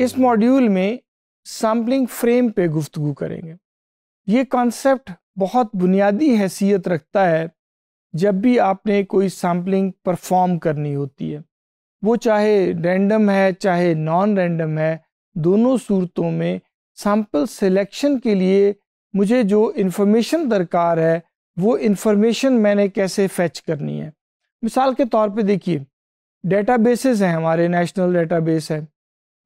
इस मॉड्यूल में sampling frame पे गुफ्तु करेंगे ये कॉन्सेप्ट बहुत बुनियादी हैसियत रखता है जब भी आपने कोई सैम्पलिंग परफॉर्म करनी होती है वो चाहे रैंडम है चाहे नॉन रैंडम है दोनों सूरतों में सैम्पल सिलेक्शन के लिए मुझे जो इन्फॉर्मेशन दरकार है वो इन्फॉर्मेशन मैंने कैसे फेच करनी है मिसाल के तौर पे देखिए डेटाबेसेस हैं हमारे नेशनल डेटाबेस है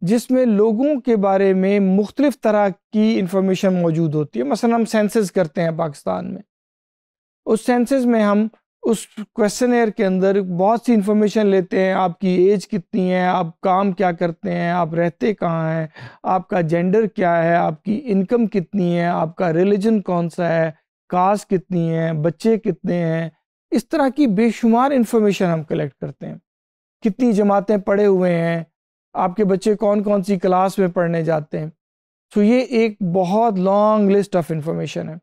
जिसमें लोगों के बारे में मुख्तलिफ़ तरह की इंफॉर्मेशन मौजूद होती है मसलन हम सेंसस करते हैं पाकिस्तान में उस सेंसस में हम उस क्वेश्चन के अंदर बहुत सी इन्फॉर्मेशन लेते हैं आपकी एज कितनी है आप काम क्या करते हैं आप रहते कहाँ हैं आपका जेंडर क्या है आपकी इनकम कितनी है आपका रिलीजन कौन सा है कास्ट कितनी है बच्चे कितने हैं इस तरह की बेशुमार इंफॉर्मेशन हम कलेक्ट करते हैं कितनी जमातें पढ़े हुए हैं आपके बच्चे कौन कौन सी क्लास में पढ़ने जाते हैं तो ये एक बहुत लॉन्ग लिस्ट ऑफ इंफॉर्मेशन है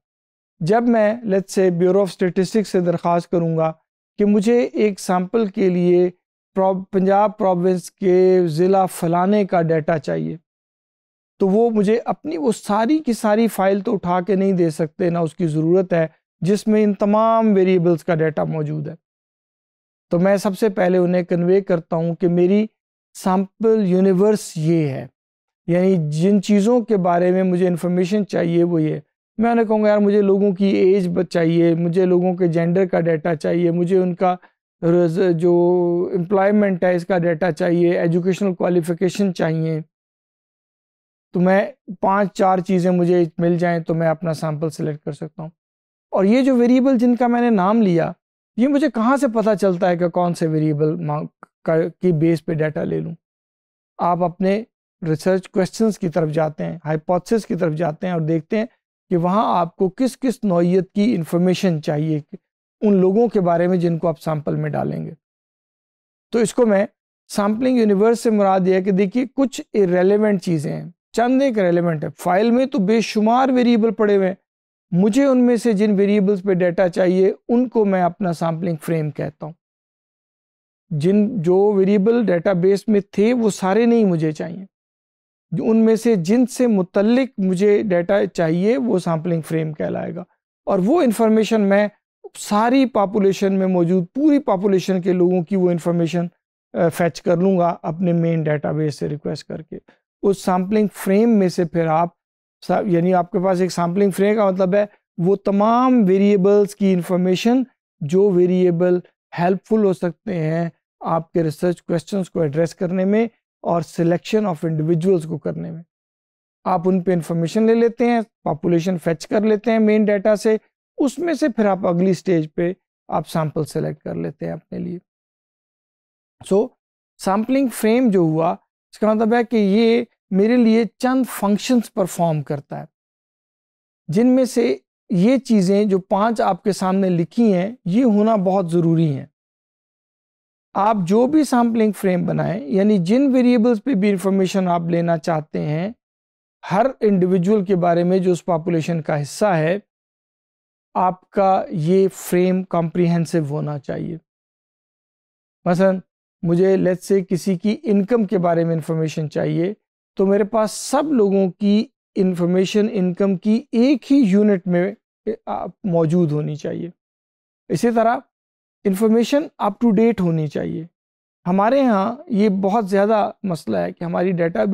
जब मैं let's say bureau of statistics से दरख्वास्त करूँगा कि मुझे एक सैम्पल के लिए पंजाब प्रोविंस के ज़िला फलाने का डाटा चाहिए तो वो मुझे अपनी वो सारी की सारी फाइल तो उठा के नहीं दे सकते ना उसकी ज़रूरत है जिसमें इन तमाम वेरिएबल्स का डाटा मौजूद है तो मैं सबसे पहले उन्हें कन्वे करता हूँ कि मेरी सैम्पल यूनिवर्स ये है यानी जिन चीज़ों के बारे में मुझे इन्फॉर्मेशन चाहिए वो ये मैं उन्हें कहूँगा यार मुझे लोगों की एज चाहिए मुझे लोगों के जेंडर का डाटा चाहिए मुझे उनका जो एम्प्लॉयमेंट है इसका डाटा चाहिए एजुकेशनल क्वालिफिकेशन चाहिए तो मैं पांच चार चीज़ें मुझे मिल जाएं तो मैं अपना सैम्पल सेलेक्ट कर सकता हूँ और ये जो वेरिएबल जिनका मैंने नाम लिया ये मुझे कहाँ से पता चलता है कि कौन से वेरिएबल का की बेस पे डाटा ले लूँ आप अपने रिसर्च क्वेश्चंस की तरफ जाते हैं हाइपोथेसिस की तरफ जाते हैं और देखते हैं कि वहाँ आपको किस किस नौीयत की इन्फॉर्मेशन चाहिए उन लोगों के बारे में जिनको आप सैम्पल में डालेंगे तो इसको मैं सैम्पलिंग यूनिवर्स से मुराद यह है कि देखिए कुछ इरेलीवेंट चीज़ें हैं चंद एक रेलिवेंट है फाइल में तो बेशुमार वेरिएबल पड़े हुए हैं मुझे उनमें से जिन वेरिएबल्स पे डाटा चाहिए उनको मैं अपना सैम्पलिंग फ्रेम कहता हूँ जिन जो वेरिएबल डेटाबेस में थे वो सारे नहीं मुझे चाहिए उनमें से जिन से मुतलक मुझे डेटा चाहिए वो सैम्पलिंग फ्रेम कहलाएगा और वो इन्फॉर्मेशन मैं सारी पॉपुलेशन में मौजूद पूरी पापुलेशन के लोगों की वो इन्फॉर्मेशन फैच कर लूँगा अपने मेन डेटाबेस से रिक्वेस्ट करके उस सैम्पलिंग फ्रेम में से फिर आप यानी आपके पास एक सैम्पलिंग फ्रेम का मतलब है वो तमाम वेरिएबल्स की इन्फॉर्मेशन जो वेरिएबल हेल्पफुल हो सकते हैं आपके रिसर्च क्वेश्चंस को एड्रेस करने में और सिलेक्शन ऑफ इंडिविजुअल्स को करने में आप उन पे इंफॉर्मेशन ले लेते हैं पॉपुलेशन फेच कर लेते हैं मेन डाटा से उसमें से फिर आप अगली स्टेज पे आप सैंपल सेलेक्ट कर लेते हैं अपने लिए सो सैम्पलिंग फ्रेम जो हुआ इसका मतलब है कि ये मेरे लिए चंद फंक्शंस परफॉर्म करता है जिनमें से ये चीज़ें जो पांच आपके सामने लिखी हैं ये होना बहुत ज़रूरी हैं आप जो भी सैम्पलिंग फ्रेम बनाएं यानी जिन वेरिएबल्स पे भी इंफॉर्मेशन आप लेना चाहते हैं हर इंडिविजुअल के बारे में जो उस पॉपुलेशन का हिस्सा है आपका ये फ्रेम कॉम्प्रिहेंसिव होना चाहिए मसलन मुझे लेट से किसी की इनकम के बारे में इंफॉर्मेशन चाहिए तो मेरे पास सब लोगों की इंफॉर्मेशन इनकम की एक ही यूनिट में मौजूद होनी चाहिए इसी तरह इन्फॉर्मेशन अप टू डेट होनी चाहिए हमारे यहाँ ये बहुत ज़्यादा मसला है कि हमारी डेटा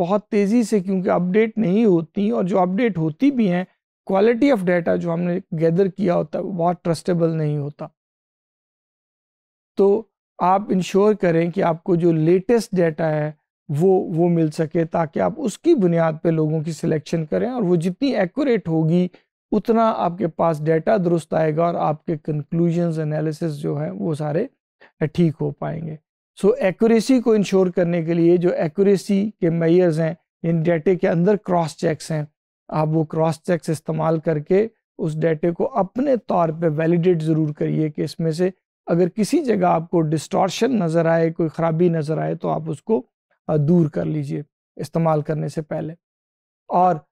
बहुत तेज़ी से क्योंकि अपडेट नहीं होती और जो अपडेट होती भी हैं क्वालिटी ऑफ डाटा जो हमने गैदर किया होता है बहुत ट्रस्टेबल नहीं होता तो आप इंश्योर करें कि आपको जो लेटेस्ट डाटा है वो वो मिल सके ताकि आप उसकी बुनियाद पे लोगों की सिलेक्शन करें और वो जितनी एक्यूरेट होगी उतना आपके पास डेटा दुरुस्त आएगा और आपके कंक्लूजन्स एनालिसिस जो है वो सारे ठीक हो पाएंगे सो so, एक्यूरेसी को इंश्योर करने के लिए जो एक्यूरेसी के मैयर्स हैं इन डेटे के अंदर क्रॉस चेक्स हैं आप वो क्रॉस चेक्स इस्तेमाल करके उस डेटे को अपने तौर पे वैलिडेट ज़रूर करिए कि इसमें से अगर किसी जगह आपको डिस्टॉर्शन नज़र आए कोई ख़राबी नज़र आए तो आप उसको दूर कर लीजिए इस्तेमाल करने से पहले और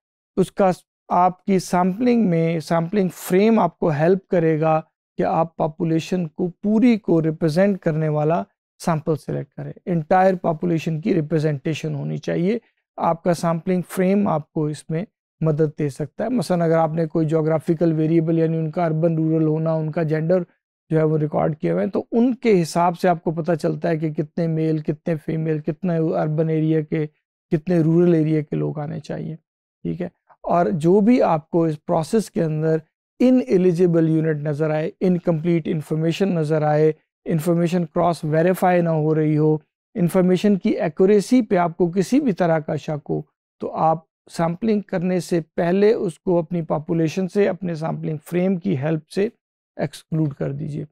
उसका आपकी सैम्पलिंग में सैम्पलिंग फ्रेम आपको हेल्प करेगा कि आप पॉपुलेशन को पूरी को रिप्रेजेंट करने वाला सैम्पल सेलेक्ट करें इंटायर पॉपुलेशन की रिप्रेजेंटेशन होनी चाहिए आपका सैम्पलिंग फ्रेम आपको इसमें मदद दे सकता है मसलन अगर आपने कोई जोग्राफिकल वेरिएबल यानी उनका अर्बन रूरल होना उनका जेंडर जो है वो रिकॉर्ड किए हुए हैं तो उनके हिसाब से आपको पता चलता है कि कितने मेल कितने फीमेल कितने अर्बन एरिया के कितने रूरल एरिया के लोग आने चाहिए ठीक है और जो भी आपको इस प्रोसेस के अंदर इन एलिजिबल यूनिट नज़र आए इनकम्प्लीट इन्फॉर्मेशन नज़र आए इन्फॉर्मेशन क्रॉस वेरीफाई ना हो रही हो इन्फॉर्मेशन की एक्यूरेसी पे आपको किसी भी तरह का शक हो तो आप सैम्पलिंग करने से पहले उसको अपनी पॉपुलेशन से अपने सैम्पलिंग फ्रेम की हेल्प से एक्सक्लूड कर दीजिए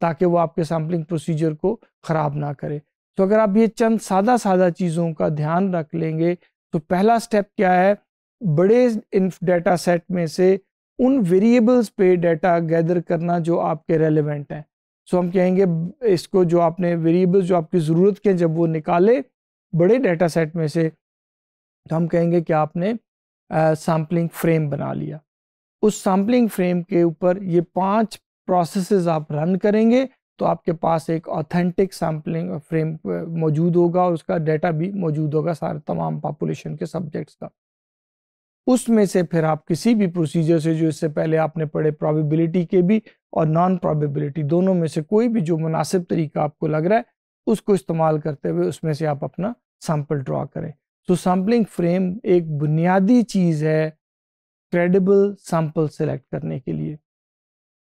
ताकि वो आपके सैम्पलिंग प्रोसीजर को ख़राब ना करे तो अगर आप ये चंद सादा सादा चीज़ों का ध्यान रख लेंगे तो पहला स्टेप क्या है बड़े इन डेटा सेट में से उन वेरिएबल्स पे डेटा गैदर करना जो आपके रेलिवेंट हैं सो हम कहेंगे इसको जो आपने वेरिएबल्स जो आपकी ज़रूरत के जब वो निकाले बड़े डेटा सेट में से तो हम कहेंगे कि आपने सैम्पलिंग फ्रेम बना लिया उस सैम्पलिंग फ्रेम के ऊपर ये पांच प्रोसेसेस आप रन करेंगे तो आपके पास एक ऑथेंटिक सैम्पलिंग फ्रेम मौजूद होगा और उसका डेटा भी मौजूद होगा सारे तमाम पॉपुलेशन के सब्जेक्ट्स का उसमें से फिर आप किसी भी प्रोसीजर से जो इससे पहले आपने पढ़े प्रॉबिबिलिटी के भी और नॉन प्रॉबिबिलिटी दोनों में से कोई भी जो मुनासिब तरीका आपको लग रहा है उसको इस्तेमाल करते हुए उसमें से आप अपना सैम्पल ड्रॉ करें तो सैम्पलिंग फ्रेम एक बुनियादी चीज़ है क्रेडिबल सैम्पल सेलेक्ट करने के लिए